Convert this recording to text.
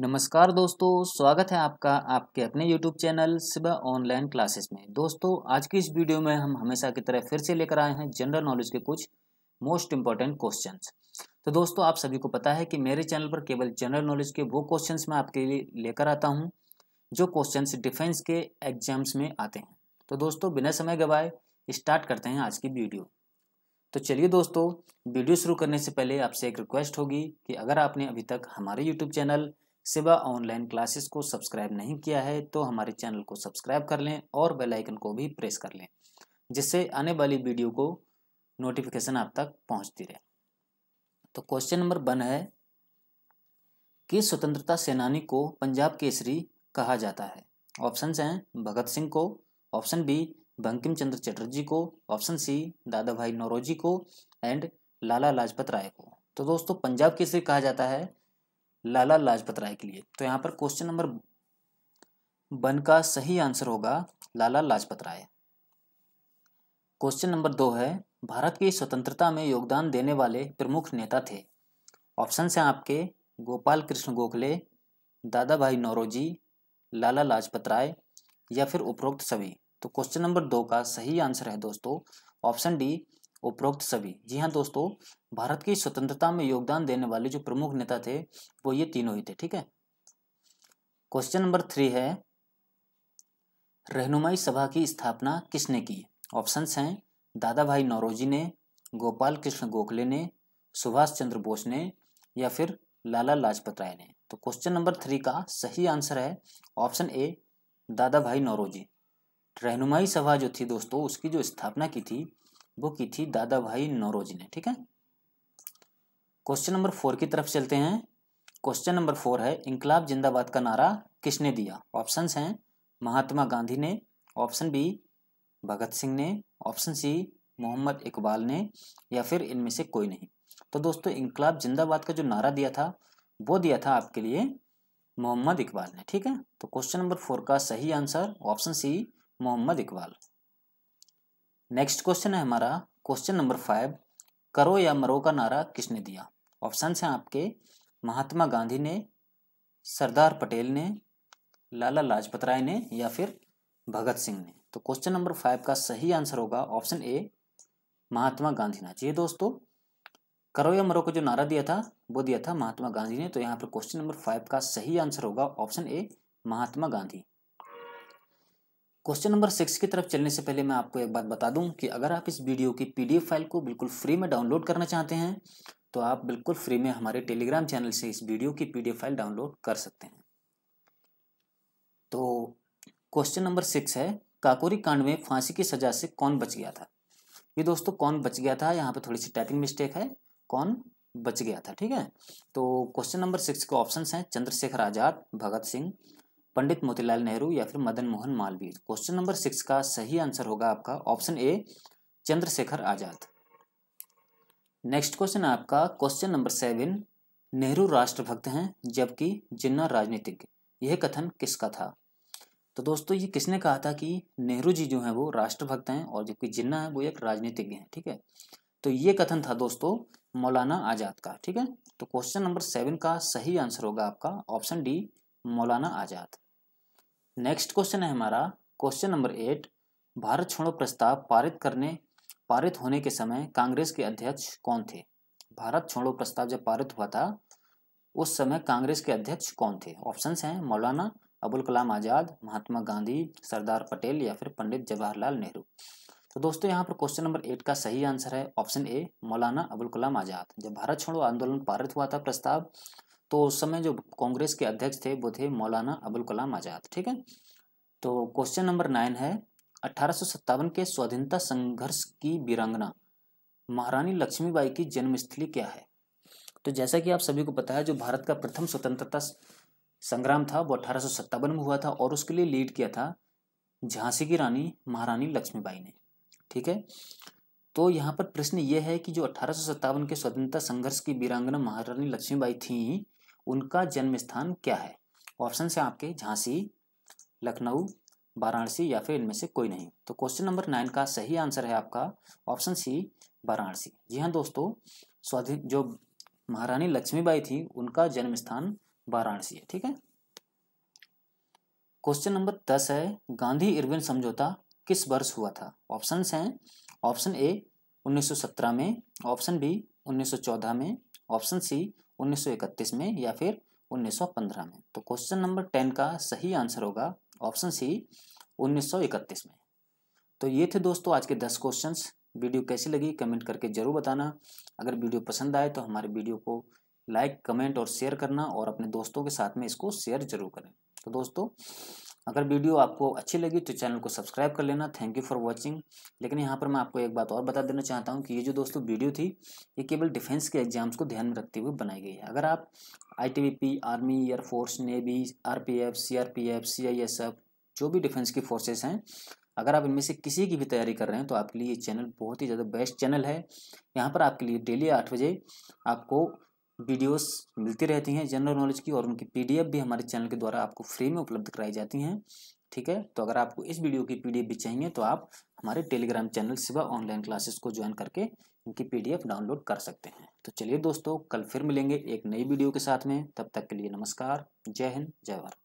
नमस्कार दोस्तों स्वागत है आपका आपके अपने YouTube चैनल सुबह ऑनलाइन क्लासेस में दोस्तों आज की इस वीडियो में हम हमेशा की तरह फिर से लेकर आए हैं जनरल नॉलेज के कुछ मोस्ट इम्पॉर्टेंट क्वेश्चंस तो दोस्तों आप सभी को पता है कि मेरे चैनल पर केवल जनरल नॉलेज के वो क्वेश्चन मैं आपके लिए लेकर आता हूँ जो क्वेश्चन डिफेंस के एग्जाम्स में आते हैं तो दोस्तों बिना समय गवाए स्टार्ट करते हैं आज की वीडियो तो चलिए दोस्तों वीडियो शुरू करने से पहले आपसे एक रिक्वेस्ट होगी कि अगर आपने अभी तक हमारे YouTube channel Siva online classes को सब्सक्राइब नहीं किया है तो हमारे चैनल को सब्सक्राइब कर लें और बेल आइकन को भी प्रेस कर लें जिससे आने वाली वीडियो को नोटिफिकेशन आप तक पहुंचती रहे तो क्वेश्चन नंबर वन है कि स्वतंत्रता सेनानी को पंजाब केसरी कहा जाता है ऑप्शंस हैं भगत सिंह को ऑप्शन बी बंकिम चंद्र चटर्जी को ऑप्शन सी दादा भाई नौरोजी को एंड लाला लाजपत राय को तो दोस्तों पंजाब केसरी कहा जाता है लाला लाजपत राय के लिए तो यहाँ पर क्वेश्चन नंबर वन का सही आंसर होगा लाला लाजपत राय क्वेश्चन नंबर दो है भारत की स्वतंत्रता में योगदान देने वाले प्रमुख नेता थे ऑप्शन हैं आपके गोपाल कृष्ण गोखले दादा भाई नौरोजी लाला लाजपत राय या फिर उपरोक्त सभी तो क्वेश्चन नंबर दो का सही आंसर है दोस्तों ऑप्शन डी उपरोक्त सभी जी हाँ दोस्तों भारत की स्वतंत्रता में योगदान देने वाले जो प्रमुख नेता थे वो ये तीनों ही थे ठीक है क्वेश्चन नंबर थ्री है रहनुमाई सभा की स्थापना किसने की ऑप्शन हैं दादा भाई नौरोजी ने गोपाल कृष्ण गोखले ने सुभाष चंद्र बोस ने या फिर लाला लाजपत राय ने तो क्वेश्चन नंबर थ्री का सही आंसर है ऑप्शन ए दादा भाई नौरोजी रहनुमाई सभा जो थी दोस्तों उसकी जो स्थापना की थी वो की थी दादा भाई नौरोज ने ठीक है क्वेश्चन नंबर फोर की तरफ चलते हैं क्वेश्चन नंबर फोर है इंकलाब जिंदाबाद का नारा किसने दिया ऑप्शन हैं महात्मा गांधी ने ऑप्शन बी भगत सिंह ने ऑप्शन सी मोहम्मद इकबाल ने या फिर इनमें से कोई नहीं तो दोस्तों इंकलाब जिंदाबाद का जो नारा दिया था वो दिया था आपके लिए मोहम्मद इकबाल ने ठीक है तो क्वेश्चन नंबर फोर का सही answer option C Mohammad Iqbal next question है हमारा क्वेश्चन नंबर फाइव करो या मरो का नारा किसने दिया ऑप्शन हैं आपके महात्मा गांधी ने सरदार पटेल ने लाला लाजपत राय ने या फिर भगत सिंह ने तो क्वेश्चन नंबर फाइव का सही आंसर होगा ऑप्शन ए महात्मा गांधी ने जी दोस्तों करो या मरो को जो नारा दिया था वो दिया था महात्मा गांधी ने तो यहाँ पर क्वेश्चन नंबर फाइव का सही आंसर होगा option A Mahatma Gandhi question number six की तरफ चलने से पहले मैं आपको एक बात बता दूं कि अगर आप इस वीडियो की पीडीएफ फाइल को बिल्कुल फ्री में डाउनलोड करना चाहते हैं तो आप बिल्कुल फ्री में हमारे टेलीग्राम चैनल से इस वीडियो की पीडीएफ फाइल डाउनलोड कर सकते हैं तो क्वेश्चन नंबर सिक्स है काकोरी कांड में फांसी की सजा से कौन बच गया था ये दोस्तों कौन बच गया था यहाँ पर थोड़ी सी टाइपिंग मिस्टेक है कौन बच गया था ठीक है तो क्वेश्चन नंबर सिक्स के ऑप्शन हैं चंद्रशेखर आज़ाद भगत सिंह पंडित मोतीलाल नेहरू या फिर Madan Mohan Malviya question number six का सही आंसर होगा आपका option A Chandrashekhar Azad next question आपका क्वेश्चन नंबर सेवन नेहरू राष्ट्रभक्त हैं जबकि जिन्ना राजनीतिज्ञ यह कथन किसका था तो दोस्तों ये किसने कहा था कि नेहरू जी जो हैं वो राष्ट्रभक्त हैं और जबकि जिन्ना है वो एक राजनीतिज्ञ हैं ठीक है तो ये कथन था दोस्तों मौलाना आज़ाद का ठीक है तो क्वेश्चन नंबर सेवन का सही आंसर होगा आपका ऑप्शन डी मौलाना आज़ाद नेक्स्ट क्वेश्चन है हमारा क्वेश्चन नंबर एट भारत छोड़ो प्रस्ताव पारित करने पारित होने के समय कांग्रेस के अध्यक्ष कौन थे भारत छोड़ो प्रस्ताव जब पारित हुआ था उस समय कांग्रेस के अध्यक्ष कौन थे ऑप्शंस हैं मौलाना अबुल कलाम आज़ाद महात्मा गांधी सरदार पटेल या फिर पंडित जवाहरलाल नेहरू तो दोस्तों यहाँ पर क्वेश्चन नंबर एट का सही आंसर है ऑप्शन ए मौलाना अबुल कलाम आज़ाद जब भारत छोड़ो आंदोलन पारित हुआ था प्रस्ताव तो उस समय जो कांग्रेस के अध्यक्ष थे वो थे मौलाना अबुल कलाम आज़ाद ठीक है तो क्वेश्चन नंबर नाइन है अठारह के स्वाधीनता संघर्ष की वीरंगना महारानी लक्ष्मीबाई की जन्मस्थली क्या है तो जैसा कि आप सभी को पता है जो भारत का प्रथम स्वतंत्रता संग्राम था वो अठारह में हुआ था और उसके लिए लीड किया था झांसी की रानी महारानी लक्ष्मीबाई ने ठीक है तो यहाँ पर प्रश्न ये है कि जो अठारह के स्वतंत्रता संघर्ष की वीरांगना महारानी लक्ष्मीबाई थी उनका जन्म स्थान क्या है ऑप्शन है आपके झांसी लखनऊ वाराणसी या फिर इनमें से कोई नहीं तो क्वेश्चन नंबर नाइन का सही आंसर है आपका ऑप्शन सी वाराणसी जी हाँ दोस्तों स्वाधीन जो महारानी लक्ष्मीबाई थी उनका जन्म स्थान वाराणसी है ठीक है क्वेश्चन नंबर दस है गांधी इरविन समझौता किस वर्ष हुआ था ऑप्शन हैं ऑप्शन ए 1917 में ऑप्शन बी 1914 में ऑप्शन सी 1931 में या फिर 1915 में तो क्वेश्चन नंबर टेन का सही आंसर होगा ऑप्शन सी 1931 में तो ये थे दोस्तों आज के दस क्वेश्चंस वीडियो कैसी लगी कमेंट करके ज़रूर बताना अगर वीडियो पसंद आए तो हमारे वीडियो को लाइक कमेंट और शेयर करना और अपने दोस्तों के साथ में इसको शेयर जरूर करें तो दोस्तों अगर वीडियो आपको अच्छी लगी तो चैनल को सब्सक्राइब कर लेना थैंक यू फॉर वॉचिंग लेकिन यहाँ पर मैं आपको एक बात और बता देना चाहता हूँ कि ये जो दोस्तों वीडियो थी ये केवल डिफेंस के एग्जाम्स को ध्यान में रखते हुए बनाई गई है अगर आप आई army air force navy R P F C R P F C I S F जो भी डिफेंस की फोर्सेस हैं अगर आप इनमें से किसी की भी तैयारी कर रहे हैं तो आपके लिए ये चैनल बहुत ही ज़्यादा बेस्ट चैनल है यहाँ पर आपके लिए डेली आठ बजे आपको वीडियोस मिलती रहती हैं जनरल नॉलेज की और उनकी पीडीएफ भी हमारे चैनल के द्वारा आपको फ्री में उपलब्ध कराई जाती हैं ठीक है तो अगर आपको इस वीडियो की पीडीएफ भी चाहिए तो आप हमारे Telegram channel Siva online classes को ज्वाइन करके इनकी पीडीएफ डाउनलोड कर सकते हैं तो चलिए दोस्तों कल फिर मिलेंगे एक नई वीडियो के साथ में तब तक के लिए नमस्कार जय हिंद जय भारत